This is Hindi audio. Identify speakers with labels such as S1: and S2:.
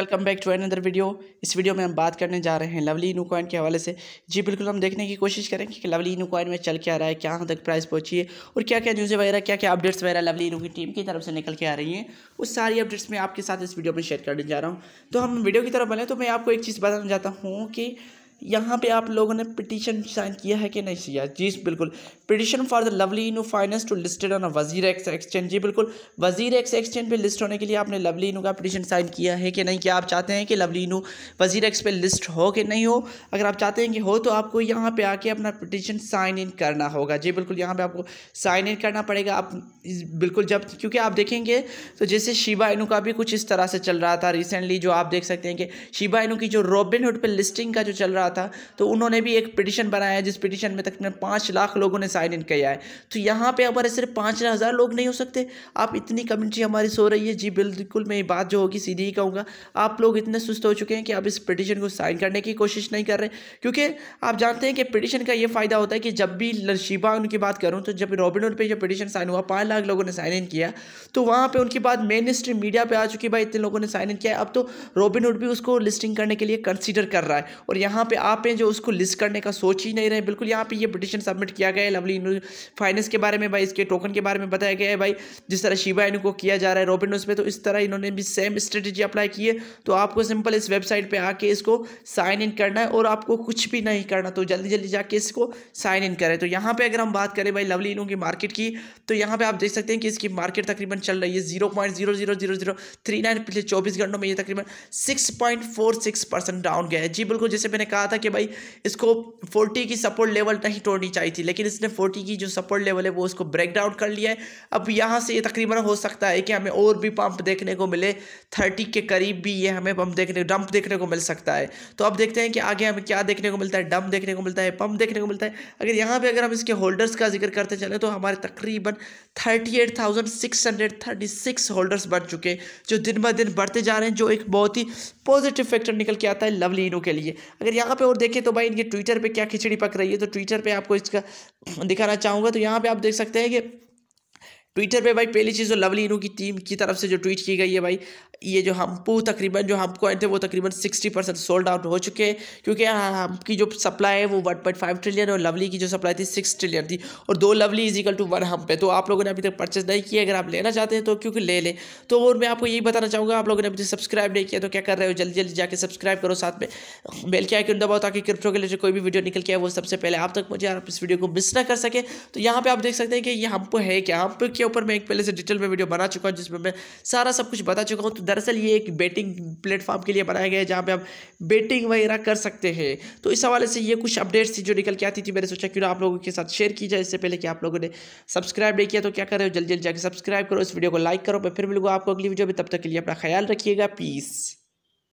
S1: welcome back to another video इस वीडियो में हम बात करने जा रहे हैं लवली इनू कॉइन के हवाले से जी बिल्कुल हम देखने की कोशिश करेंगे कि लवली इनू कॉइन में चल क्या रहा है क्या तक प्राइस पहुंची है और क्या क्या न्यूज़ें वगैरह क्या क्या अपडेट्स वगैरह लवली इनू की टीम की तरफ से निकल के आ रही हैं उस सारी अपडेट्स में आपके साथ इस वीडियो में शेयर करने जा रहा हूँ तो हम वीडियो की तरफ बने तो मैं आपको एक चीज़ बताना चाहता हूँ कि यहाँ पे आप लोगों ने पिटीशन साइन किया है कि नहीं किया जी बिल्कुल petition for the Lovely Inu Finance to listed on WazirX exchange जी बिल्कुल वजीर एक्स एक्सचेंज पे लिस्ट होने के लिए आपने लवली इनू का पिटीशन साइन किया है कि नहीं क्या आप चाहते हैं कि लवली इनू वजीर एक्स पे लिस्ट हो कि नहीं हो अगर आप चाहते हैं कि हो तो आपको यहाँ पर आके अपना पिटीशन साइन इन करना होगा जी बिल्कुल यहाँ पर आपको साइन इन करना पड़ेगा आप बिल्कुल जब क्योंकि आप देखेंगे तो जैसे शिबा इनू का भी कुछ इस तरह से चल रहा था रिसेंटली जो आप देख सकते हैं कि शिबा इनू की जो रॉबिनहुड पर लिस्टिंग का जो चल रहा रहा था तो उन्होंने भी एक पिटिशन बनाया है जिस पिटिशन में तकरीबन पाँच लाख लोगों ने साइन इन किया है तो यहाँ पर हमारे सिर्फ पाँच हज़ार लोग नहीं हो सकते आप इतनी कम्युनिटी हमारी सो रही है जी बिल्कुल मैं ये बात जो होगी सीधी ही कहूँगा आप लोग इतने सुस्त हो चुके हैं कि आप इस पिटिशन को साइन करने की कोशिश नहीं कर रहे क्योंकि आप जानते हैं कि पिटिशन का ये फ़ायदा होता है कि जब भी लशीबा उनकी बात करूँ तो जब रॉबिनहुड पर जब पिटिशन साइन हुआ पाँच लाख लोगों ने साइन इन किया तो वहाँ पर उनकी बात मेन स्ट्रीम मीडिया पर आ चुकी भाई इतने लोगों ने साइन इन किया अब तो रॉबिनहुड भी उसको लिस्टिंग करने के लिए कंसिडर कर रहा है और यहाँ पर आप हैं जो उसको लिस्ट करने का सोच ही नहीं रहे बिल्कुल यहाँ पे ये पिटिशन सबमिट किया गया है लवली फाइनेंस के बारे में भाई इसके टोकन के बारे में बताया गया है भाई जिस तरह शिवा इन को किया जा रहा है रोबिन उस तो इस तरह इन्होंने भी सेम स्ट्रेटेजी अप्लाई की है तो आपको सिंपल इस वेबसाइट पर आके इसको साइन इन करना है और आपको कुछ भी नहीं करना तो जल्दी जल्दी जाके इसको साइन इन करें तो यहाँ पर अगर हम बात करें भाई लवली इनू की मार्केट की तो यहाँ पर आप देख सकते हैं कि इसकी मार्केट तकरीबन चल रही है zero point zero zero zero zero three nine पिछले चौबीस घंटों में ये तकरीबन six point four six percent down गया है जी बिल्कुल जैसे मैंने कहा था कि भाई इसको 40 की सपोर्ट लेवल नहीं तोड़नी चाहिए थी लेकिन इसने 40 की जो सपोर्ट लेवल है वो उसको ब्रेक डाउन कर लिया है अब यहाँ से ये तकरीबन हो सकता है कि हमें और भी पंप देखने को मिले थर्टी के करीब भी ये हमें पंप देखने डंप देखने को मिल सकता है तो अब देखते हैं कि आगे हमें क्या देखने को मिलता है डंप देखने को मिलता है पंप देखने को मिलता है अगर यहाँ पर अगर हम इसके होल्डर्स का जिक्र करते चले तो हमारे तकरीबन thirty eight thousand six hundred thirty six holders बन चुके जो दिन ब दिन बढ़ते जा रहे हैं जो एक बहुत ही पॉजिटिव फैक्टर निकल के आता है लवली इनो के लिए अगर यहाँ पे और देखें तो भाई इनके ट्विटर पर क्या खिचड़ी पक रही है तो ट्विटर पर आपको इसका दिखाना चाहूँगा तो यहाँ पर आप देख सकते हैं कि ट्विटर पे भाई पहली चीज़ जो लवली इनू की टीम की तरफ से जो ट्वीट की गई है भाई ये जो हमपू तकरीबन जो हमको आए थे वो तकरीबन सिक्सटी परसेंट सोल्ड आउट हो चुके हैं क्योंकि हम की जो सप्लाई है वो वन पॉइंट फाइव ट्रिलियन और लवली की जो सप्लाई थी सिक्स ट्रिलियन थी और दो Lovely is equal to one हम पे तो आप लोगों ने अभी तक परचेज नहीं किया अगर आप लेना चाहते हैं तो क्योंकि ले लें तो और मैं आपको यही बताना चाहूँगा आप लोगों ने अभी सब्सक्राइब नहीं किया तो क्या कर रहे हो जल्दी जल्दी जाकर सब्सक्राइब करो साथ में बेल के आइकन दबाओ ताकि क्रिप्टो के लिए कोई भी वीडियो निकल के आए वो सबसे पहले आप तक पहुँचे आप इस वीडियो को मिस ना कर सके तो यहाँ पर आप देख सकते हैं कि ये हमपो है क्या हम पे इनके ऊपर मैं एक पहले से डिटेल में वीडियो बना चुका हूँ जिसमें मैं सारा सब कुछ बता चुका हूँ तो दरअसल ये एक बेटिंग प्लेटफॉर्म के लिए बनाया गया है जहाँ पर आप बेटिंग वगैरह कर सकते हैं तो इस हवाले से ये कुछ अपडेट्स थी जो निकल के आती थी मैंने सोचा क्यों ना आप लोगों के साथ शेयर की जाए इससे पहले कि आप लोगों ने सब्सक्राइब नहीं किया तो क्या करें जल्दी जल्दी जाकर सब्सक्राइब करो इस वीडियो को लाइक करो मैं फिर मिलूंगा आपको अगली वीडियो में तब तक के लिए अपना ख्याल रखिएगा पीस